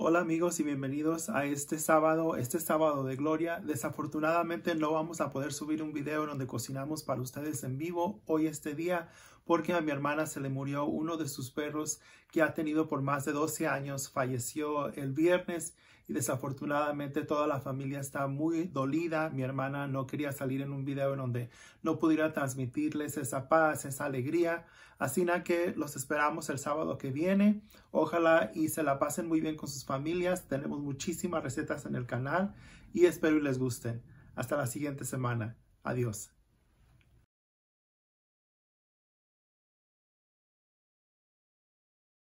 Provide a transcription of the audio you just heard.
Hola amigos y bienvenidos a este sábado, este sábado de gloria. Desafortunadamente no vamos a poder subir un video donde cocinamos para ustedes en vivo hoy este día porque a mi hermana se le murió uno de sus perros que ha tenido por más de 12 años, falleció el viernes y desafortunadamente toda la familia está muy dolida. Mi hermana no quería salir en un video en donde no pudiera transmitirles esa paz, esa alegría. Así que los esperamos el sábado que viene. Ojalá y se la pasen muy bien con sus familias. Tenemos muchísimas recetas en el canal y espero y les gusten. Hasta la siguiente semana. Adiós.